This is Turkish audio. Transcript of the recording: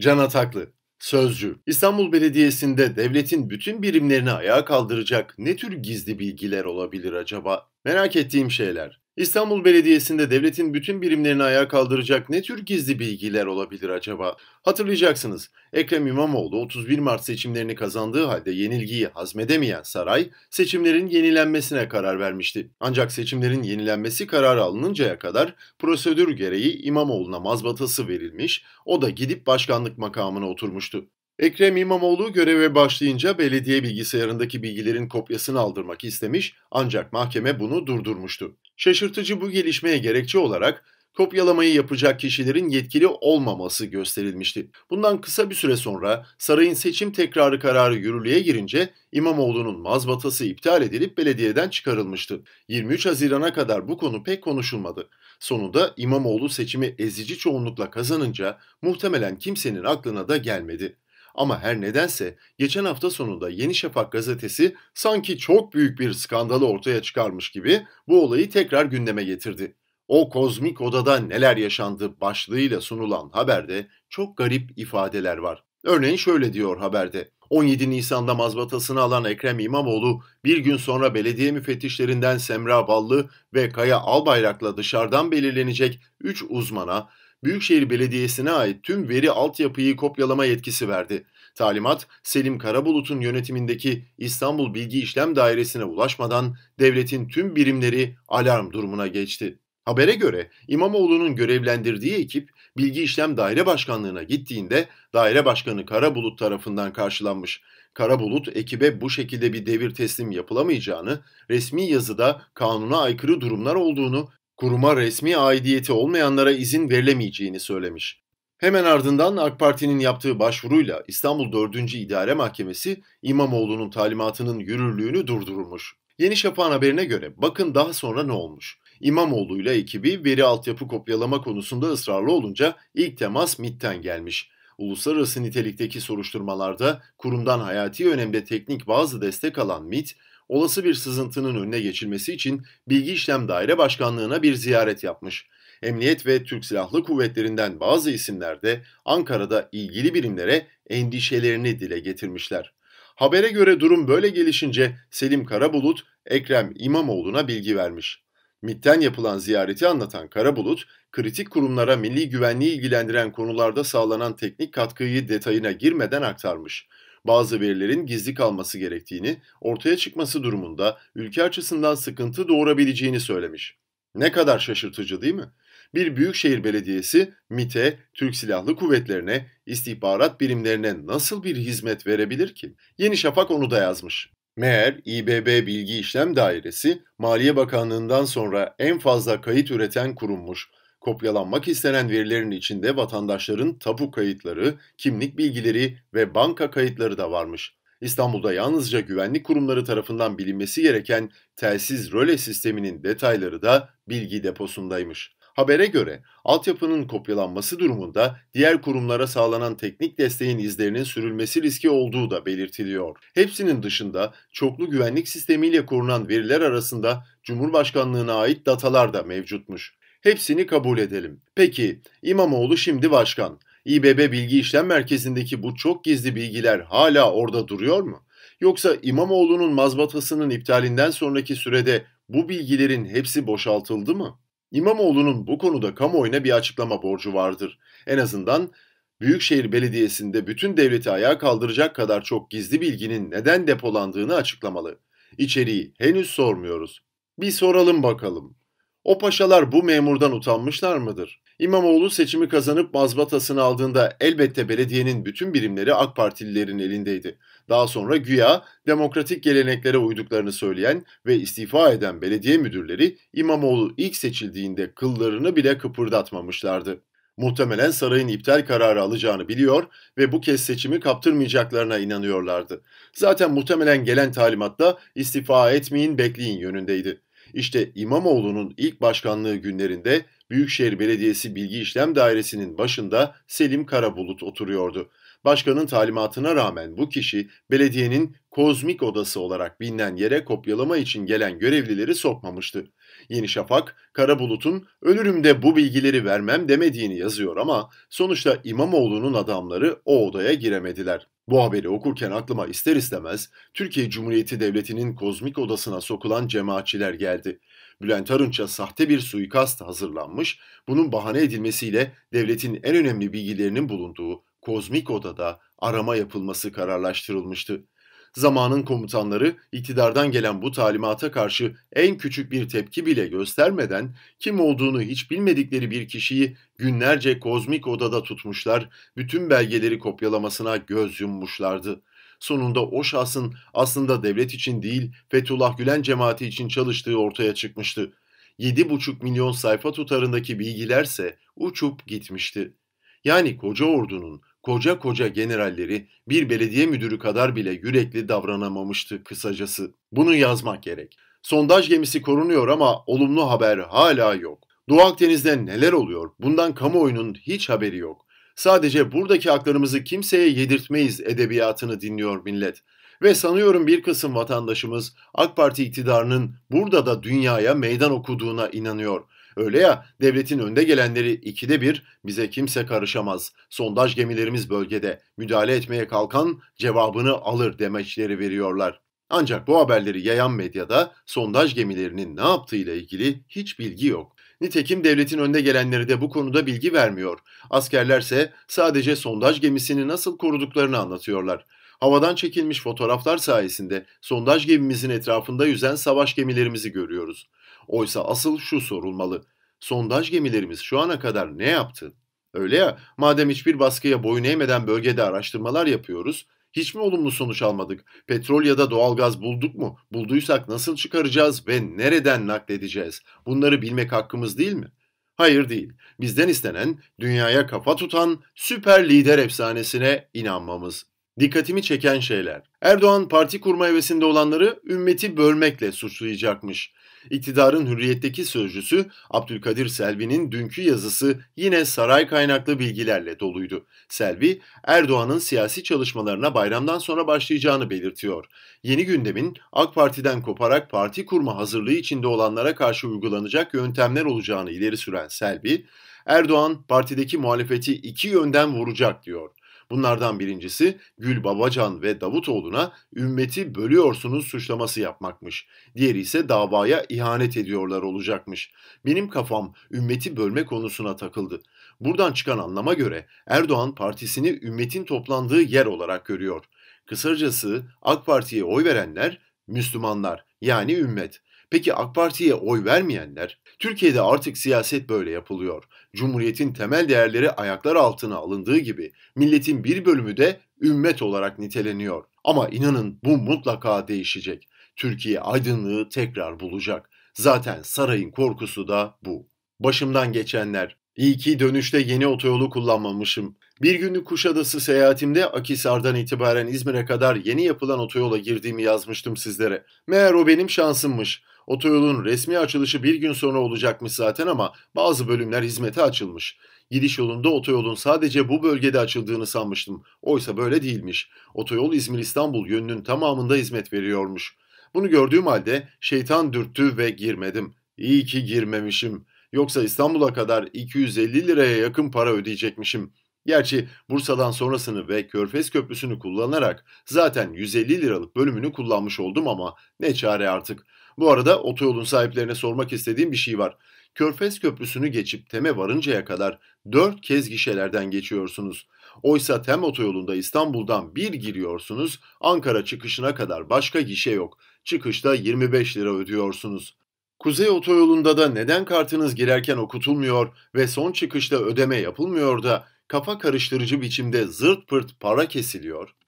Can Ataklı Sözcü, İstanbul Belediyesi'nde devletin bütün birimlerini ayağa kaldıracak ne tür gizli bilgiler olabilir acaba? Merak ettiğim şeyler. İstanbul Belediyesi'nde devletin bütün birimlerini ayağa kaldıracak ne tür gizli bilgiler olabilir acaba? Hatırlayacaksınız, Ekrem İmamoğlu 31 Mart seçimlerini kazandığı halde yenilgiyi hazmedemeyen saray, seçimlerin yenilenmesine karar vermişti. Ancak seçimlerin yenilenmesi kararı alınıncaya kadar prosedür gereği İmamoğlu'na mazbatası verilmiş, o da gidip başkanlık makamına oturmuştu. Ekrem İmamoğlu göreve başlayınca belediye bilgisayarındaki bilgilerin kopyasını aldırmak istemiş ancak mahkeme bunu durdurmuştu. Şaşırtıcı bu gelişmeye gerekçe olarak kopyalamayı yapacak kişilerin yetkili olmaması gösterilmişti. Bundan kısa bir süre sonra sarayın seçim tekrarı kararı yürürlüğe girince İmamoğlu'nun mazbatası iptal edilip belediyeden çıkarılmıştı. 23 Haziran'a kadar bu konu pek konuşulmadı. Sonunda İmamoğlu seçimi ezici çoğunlukla kazanınca muhtemelen kimsenin aklına da gelmedi. Ama her nedense geçen hafta sonunda Yeni Şafak gazetesi sanki çok büyük bir skandalı ortaya çıkarmış gibi bu olayı tekrar gündeme getirdi. O kozmik odada neler yaşandı başlığıyla sunulan haberde çok garip ifadeler var. Örneğin şöyle diyor haberde. 17 Nisan'da mazbatasını alan Ekrem İmamoğlu bir gün sonra belediye müfettişlerinden Semra Ballı ve Kaya Albayrak'la dışarıdan belirlenecek 3 uzmana Büyükşehir Belediyesi'ne ait tüm veri altyapıyı kopyalama yetkisi verdi. Talimat, Selim Karabulut'un yönetimindeki İstanbul Bilgi İşlem Dairesi'ne ulaşmadan devletin tüm birimleri alarm durumuna geçti. Habere göre İmamoğlu'nun görevlendirdiği ekip Bilgi İşlem Daire Başkanlığı'na gittiğinde Daire Başkanı Karabulut tarafından karşılanmış. Karabulut ekibe bu şekilde bir devir teslim yapılamayacağını, resmi yazıda kanuna aykırı durumlar olduğunu kuruma resmi aidiyeti olmayanlara izin verilemeyeceğini söylemiş. Hemen ardından AK Parti'nin yaptığı başvuruyla İstanbul 4. İdare Mahkemesi İmamoğlu'nun talimatının yürürlüğünü durdurmuş. Yeni Şafak'ın haberine göre bakın daha sonra ne olmuş. İmamoğlu ile ekibi veri altyapı kopyalama konusunda ısrarlı olunca ilk temas MIT'ten gelmiş. Uluslararası nitelikteki soruşturmalarda kurumdan hayati önemde teknik bazı destek alan MIT, olası bir sızıntının önüne geçilmesi için Bilgi İşlem Daire Başkanlığı'na bir ziyaret yapmış. Emniyet ve Türk Silahlı Kuvvetleri'nden bazı isimler de Ankara'da ilgili birimlere endişelerini dile getirmişler. Habere göre durum böyle gelişince Selim Karabulut, Ekrem İmamoğlu'na bilgi vermiş. MIT'ten yapılan ziyareti anlatan Karabulut, kritik kurumlara milli güvenliği ilgilendiren konularda sağlanan teknik katkıyı detayına girmeden aktarmış bazı verilerin gizli kalması gerektiğini, ortaya çıkması durumunda ülke açısından sıkıntı doğurabileceğini söylemiş. Ne kadar şaşırtıcı değil mi? Bir büyükşehir belediyesi MIT'e, Türk Silahlı Kuvvetlerine, istihbarat birimlerine nasıl bir hizmet verebilir ki? Yeni Şafak onu da yazmış. Meğer İBB Bilgi İşlem Dairesi, Maliye Bakanlığı'ndan sonra en fazla kayıt üreten kurummuş kopyalanmak istenen verilerin içinde vatandaşların tapu kayıtları, kimlik bilgileri ve banka kayıtları da varmış. İstanbul'da yalnızca güvenlik kurumları tarafından bilinmesi gereken telsiz röle sisteminin detayları da bilgi deposundaymış. Habere göre altyapının kopyalanması durumunda diğer kurumlara sağlanan teknik desteğin izlerinin sürülmesi riski olduğu da belirtiliyor. Hepsinin dışında çoklu güvenlik sistemiyle korunan veriler arasında Cumhurbaşkanlığına ait datalar da mevcutmuş. Hepsini kabul edelim. Peki İmamoğlu şimdi başkan. İBB Bilgi İşlem Merkezi'ndeki bu çok gizli bilgiler hala orada duruyor mu? Yoksa İmamoğlu'nun mazbatasının iptalinden sonraki sürede bu bilgilerin hepsi boşaltıldı mı? İmamoğlu'nun bu konuda kamuoyuna bir açıklama borcu vardır. En azından Büyükşehir Belediyesi'nde bütün devleti ayağa kaldıracak kadar çok gizli bilginin neden depolandığını açıklamalı. İçeriği henüz sormuyoruz. Bir soralım bakalım. O paşalar bu memurdan utanmışlar mıdır? İmamoğlu seçimi kazanıp mazbatasını aldığında elbette belediyenin bütün birimleri AK Partililerin elindeydi. Daha sonra güya demokratik geleneklere uyduklarını söyleyen ve istifa eden belediye müdürleri İmamoğlu ilk seçildiğinde kıllarını bile kıpırdatmamışlardı. Muhtemelen sarayın iptal kararı alacağını biliyor ve bu kez seçimi kaptırmayacaklarına inanıyorlardı. Zaten muhtemelen gelen talimatta istifa etmeyin bekleyin yönündeydi. İşte İmamoğlu'nun ilk başkanlığı günlerinde Büyükşehir Belediyesi Bilgi İşlem Dairesi'nin başında Selim Karabulut oturuyordu. Başkanın talimatına rağmen bu kişi belediyenin kozmik odası olarak bilinen yere kopyalama için gelen görevlileri sokmamıştı. Yeni Şafak, Karabulut'un ölürüm de bu bilgileri vermem demediğini yazıyor ama sonuçta İmamoğlu'nun adamları o odaya giremediler. Bu haberi okurken aklıma ister istemez Türkiye Cumhuriyeti Devleti'nin kozmik odasına sokulan cemaatçiler geldi. Bülent Arınç'a sahte bir suikast hazırlanmış, bunun bahane edilmesiyle devletin en önemli bilgilerinin bulunduğu kozmik odada arama yapılması kararlaştırılmıştı. Zamanın komutanları iktidardan gelen bu talimata karşı en küçük bir tepki bile göstermeden kim olduğunu hiç bilmedikleri bir kişiyi günlerce kozmik odada tutmuşlar, bütün belgeleri kopyalamasına göz yummuşlardı. Sonunda o şahsın aslında devlet için değil Fethullah Gülen cemaati için çalıştığı ortaya çıkmıştı. 7,5 milyon sayfa tutarındaki bilgilerse uçup gitmişti. Yani koca ordunun koca koca generalleri bir belediye müdürü kadar bile yürekli davranamamıştı kısacası. Bunu yazmak gerek. Sondaj gemisi korunuyor ama olumlu haber hala yok. Doğu Akdeniz'de neler oluyor? Bundan kamuoyunun hiç haberi yok. Sadece buradaki haklarımızı kimseye yedirtmeyiz edebiyatını dinliyor millet. Ve sanıyorum bir kısım vatandaşımız AK Parti iktidarının burada da dünyaya meydan okuduğuna inanıyor.'' Öyle ya devletin önde gelenleri ikide bir bize kimse karışamaz. Sondaj gemilerimiz bölgede müdahale etmeye kalkan cevabını alır demeçleri veriyorlar. Ancak bu haberleri yayan medyada sondaj gemilerinin ne yaptığıyla ilgili hiç bilgi yok. Nitekim devletin önde gelenleri de bu konuda bilgi vermiyor. Askerlerse sadece sondaj gemisini nasıl koruduklarını anlatıyorlar. Havadan çekilmiş fotoğraflar sayesinde sondaj gemimizin etrafında yüzen savaş gemilerimizi görüyoruz. Oysa asıl şu sorulmalı. Sondaj gemilerimiz şu ana kadar ne yaptı? Öyle ya, madem hiçbir baskıya boyun eğmeden bölgede araştırmalar yapıyoruz, hiç mi olumlu sonuç almadık? Petrol ya da doğalgaz bulduk mu? Bulduysak nasıl çıkaracağız ve nereden nakledeceğiz? Bunları bilmek hakkımız değil mi? Hayır değil. Bizden istenen dünyaya kafa tutan süper lider efsanesine inanmamız. Dikkatimi çeken şeyler. Erdoğan parti kurma hevesinde olanları ümmeti bölmekle suçlayacakmış. İktidarın hürriyetteki sözcüsü Abdülkadir Selvi'nin dünkü yazısı yine saray kaynaklı bilgilerle doluydu. Selvi, Erdoğan'ın siyasi çalışmalarına bayramdan sonra başlayacağını belirtiyor. Yeni gündemin AK Parti'den koparak parti kurma hazırlığı içinde olanlara karşı uygulanacak yöntemler olacağını ileri süren Selvi, Erdoğan partideki muhalefeti iki yönden vuracak diyor. Bunlardan birincisi Gül Babacan ve Davutoğlu'na ümmeti bölüyorsunuz suçlaması yapmakmış. Diğeri ise davaya ihanet ediyorlar olacakmış. Benim kafam ümmeti bölme konusuna takıldı. Buradan çıkan anlama göre Erdoğan partisini ümmetin toplandığı yer olarak görüyor. Kısacası AK Parti'ye oy verenler Müslümanlar yani ümmet. Peki AK Parti'ye oy vermeyenler? Türkiye'de artık siyaset böyle yapılıyor. Cumhuriyetin temel değerleri ayaklar altına alındığı gibi milletin bir bölümü de ümmet olarak niteleniyor. Ama inanın bu mutlaka değişecek. Türkiye aydınlığı tekrar bulacak. Zaten sarayın korkusu da bu. Başımdan geçenler İyi ki dönüşte yeni otoyolu kullanmamışım. Bir günlük Kuşadası seyahatimde Akisar'dan itibaren İzmir'e kadar yeni yapılan otoyola girdiğimi yazmıştım sizlere. Meğer o benim şansımmış. Otoyolun resmi açılışı bir gün sonra olacakmış zaten ama bazı bölümler hizmete açılmış. Gidiş yolunda otoyolun sadece bu bölgede açıldığını sanmıştım. Oysa böyle değilmiş. Otoyol İzmir-İstanbul yönünün tamamında hizmet veriyormuş. Bunu gördüğüm halde şeytan dürttü ve girmedim. İyi ki girmemişim. Yoksa İstanbul'a kadar 250 liraya yakın para ödeyecekmişim. Gerçi Bursa'dan sonrasını ve Körfez Köprüsü'nü kullanarak zaten 150 liralık bölümünü kullanmış oldum ama ne çare artık. Bu arada otoyolun sahiplerine sormak istediğim bir şey var. Körfez Köprüsü'nü geçip TEM'e varıncaya kadar 4 kez gişelerden geçiyorsunuz. Oysa TEM otoyolunda İstanbul'dan bir giriyorsunuz, Ankara çıkışına kadar başka gişe yok. Çıkışta 25 lira ödüyorsunuz. Kuzey Otoyolu'nda da neden kartınız girerken okutulmuyor ve son çıkışta ödeme yapılmıyor da kafa karıştırıcı biçimde zırt pırt para kesiliyor?